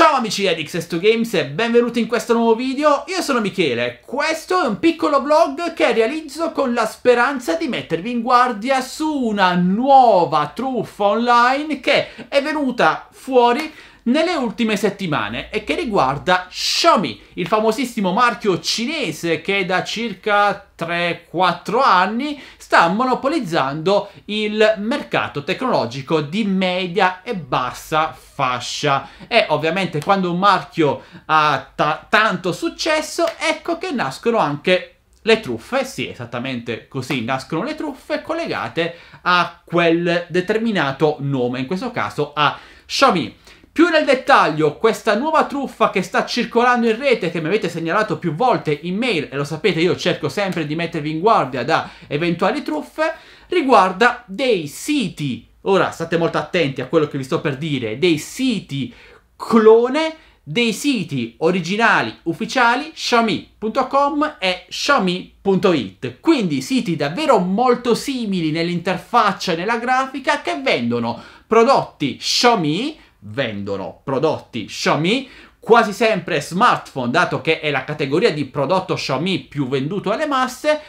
Ciao amici di xs 2 games e benvenuti in questo nuovo video, io sono Michele, questo è un piccolo vlog che realizzo con la speranza di mettervi in guardia su una nuova truffa online che è venuta fuori nelle ultime settimane e che riguarda Xiaomi, il famosissimo marchio cinese che da circa 3-4 anni sta monopolizzando il mercato tecnologico di media e bassa fascia e ovviamente quando un marchio ha ta tanto successo ecco che nascono anche le truffe, sì, esattamente così nascono le truffe collegate a quel determinato nome, in questo caso a Xiaomi. Più nel dettaglio, questa nuova truffa che sta circolando in rete, che mi avete segnalato più volte in mail, e lo sapete io cerco sempre di mettervi in guardia da eventuali truffe, riguarda dei siti, ora state molto attenti a quello che vi sto per dire, dei siti clone dei siti originali ufficiali Xiaomi.com e Xiaomi.it, quindi siti davvero molto simili nell'interfaccia e nella grafica che vendono prodotti Xiaomi vendono prodotti Xiaomi, quasi sempre smartphone, dato che è la categoria di prodotto Xiaomi più venduto alle masse,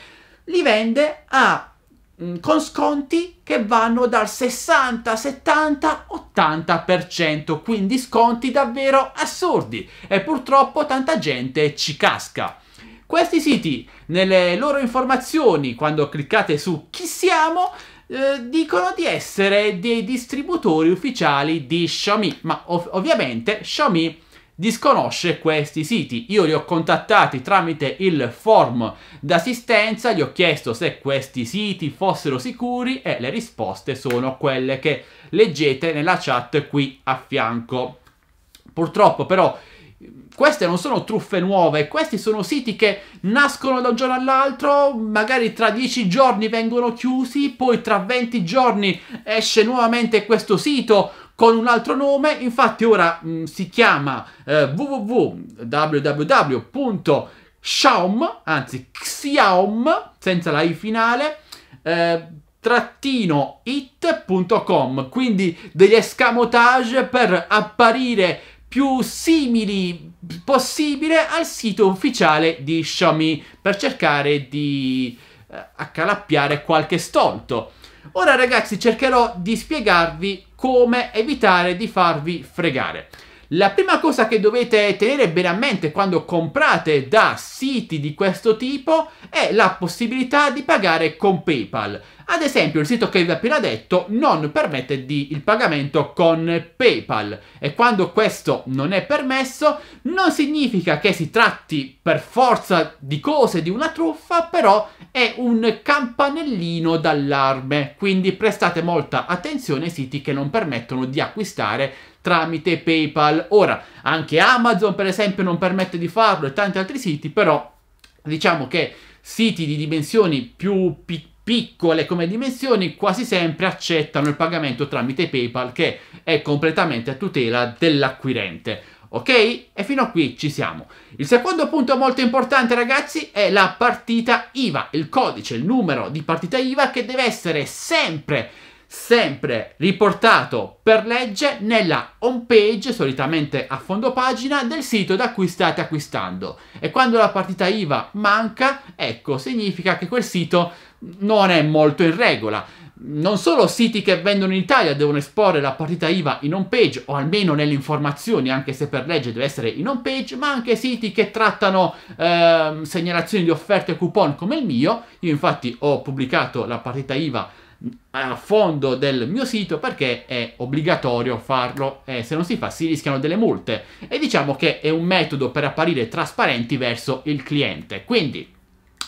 li vende a mm, con sconti che vanno dal 60, 70, 80%, quindi sconti davvero assurdi e purtroppo tanta gente ci casca. Questi siti, nelle loro informazioni, quando cliccate su chi siamo, eh, dicono di essere dei distributori ufficiali di Xiaomi, ma ov ovviamente Xiaomi disconosce questi siti. Io li ho contattati tramite il form d'assistenza, gli ho chiesto se questi siti fossero sicuri e le risposte sono quelle che leggete nella chat qui a fianco. Purtroppo però queste non sono truffe nuove, questi sono siti che nascono da un giorno all'altro, magari tra 10 giorni vengono chiusi, poi tra 20 giorni esce nuovamente questo sito con un altro nome, infatti ora mh, mm, si chiama eh, www.xiaom, anzi xiaom, senza la i finale, eh, trattino it.com, quindi degli escamotage per apparire più simili possibile al sito ufficiale di Xiaomi per cercare di eh, accalappiare qualche stolto. Ora ragazzi cercherò di spiegarvi come evitare di farvi fregare. La prima cosa che dovete tenere bene a mente quando comprate da siti di questo tipo è la possibilità di pagare con PayPal. Ad esempio, il sito che vi ho appena detto non permette di, il pagamento con PayPal e quando questo non è permesso non significa che si tratti per forza di cose di una truffa, però è un campanellino d'allarme. Quindi prestate molta attenzione ai siti che non permettono di acquistare tramite PayPal. Ora, anche Amazon per esempio non permette di farlo e tanti altri siti, però diciamo che siti di dimensioni più piccole piccole come dimensioni quasi sempre accettano il pagamento tramite PayPal che è completamente a tutela dell'acquirente. Ok? E fino a qui ci siamo. Il secondo punto molto importante ragazzi è la partita IVA, il codice, il numero di partita IVA che deve essere sempre sempre riportato per legge nella home page, solitamente a fondo pagina, del sito da cui state acquistando. E quando la partita IVA manca, ecco, significa che quel sito non è molto in regola. Non solo siti che vendono in Italia devono esporre la partita IVA in home page o almeno nelle informazioni, anche se per legge deve essere in home page, ma anche siti che trattano eh, segnalazioni di offerte e coupon come il mio. Io infatti ho pubblicato la partita IVA a fondo del mio sito perché è obbligatorio farlo e se non si fa si rischiano delle multe e diciamo che è un metodo per apparire trasparenti verso il cliente quindi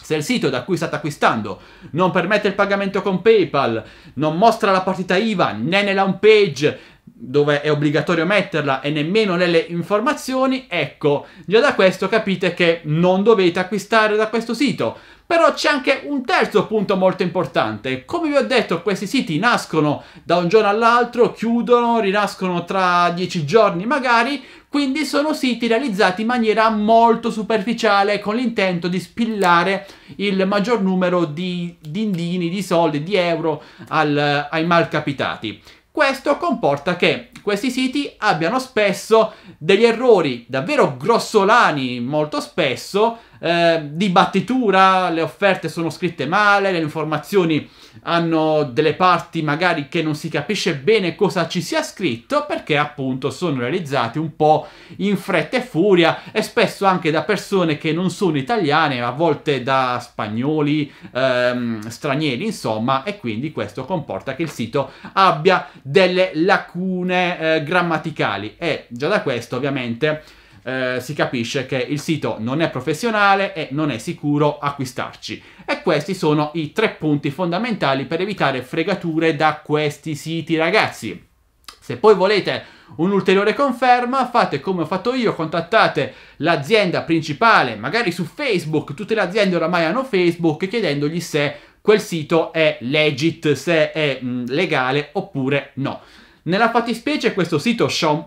se il sito da cui state acquistando non permette il pagamento con PayPal, non mostra la partita IVA né nella home page dove è obbligatorio metterla e nemmeno nelle informazioni, ecco, già da questo capite che non dovete acquistare da questo sito. Però c'è anche un terzo punto molto importante. Come vi ho detto, questi siti nascono da un giorno all'altro, chiudono, rinascono tra dieci giorni magari, quindi sono siti realizzati in maniera molto superficiale con l'intento di spillare il maggior numero di dindini, di soldi, di euro al, ai malcapitati. Questo comporta che questi siti abbiano spesso degli errori davvero grossolani, molto spesso, eh, di battitura, le offerte sono scritte male, le informazioni hanno delle parti magari che non si capisce bene cosa ci sia scritto perché appunto sono realizzati un po' in fretta e furia e spesso anche da persone che non sono italiane, a volte da spagnoli, ehm, stranieri insomma e quindi questo comporta che il sito abbia delle lacune eh, grammaticali e già da questo ovviamente eh, si capisce che il sito non è professionale e non è sicuro acquistarci. E questi sono i tre punti fondamentali per evitare fregature da questi siti, ragazzi. Se poi volete un'ulteriore conferma, fate come ho fatto io, contattate l'azienda principale, magari su Facebook, tutte le aziende oramai hanno Facebook, chiedendogli se quel sito è legit, se è mh, mm, legale oppure no. Nella fattispecie questo sito shaum-it.com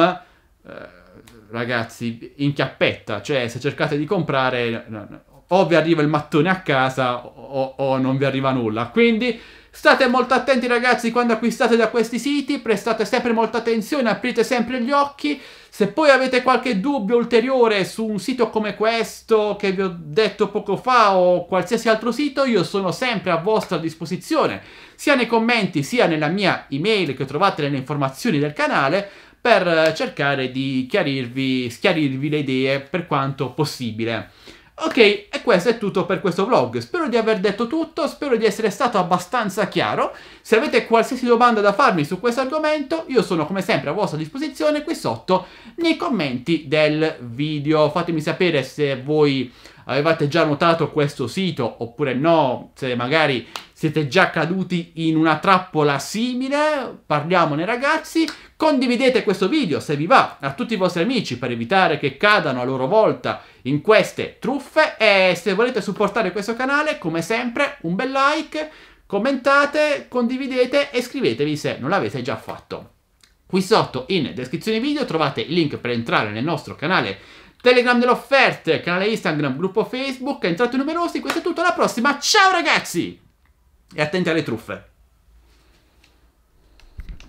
eh, eh, ragazzi, in chiappetta, cioè se cercate di comprare eh, o vi arriva il mattone a casa o, o non vi arriva nulla. Quindi State molto attenti ragazzi quando acquistate da questi siti, prestate sempre molta attenzione, aprite sempre gli occhi. Se poi avete qualche dubbio ulteriore su un sito come questo che vi ho detto poco fa o qualsiasi altro sito, io sono sempre a vostra disposizione, sia nei commenti sia nella mia email che trovate nelle informazioni del canale, per eh, cercare di chiarirvi, schiarirvi le idee per quanto possibile. Ok, e questo è tutto per questo vlog. Spero di aver detto tutto, spero di essere stato abbastanza chiaro. Se avete qualsiasi domanda da farmi su questo argomento, io sono come sempre a vostra disposizione qui sotto nei commenti del video. Fatemi sapere se voi avevate già notato questo sito oppure no, se magari siete già caduti in una trappola simile, parliamone ragazzi, condividete questo video se vi va a tutti i vostri amici per evitare che cadano a loro volta in queste truffe e se volete supportare questo canale, come sempre, un bel like, commentate, condividete e iscrivetevi se non l'avete già fatto. Qui sotto in descrizione video trovate il link per entrare nel nostro canale Telegram delle offerte, canale Instagram, gruppo Facebook, entrate numerosi, questo è tutto, alla prossima, ciao ragazzi! E attenti alle truffe.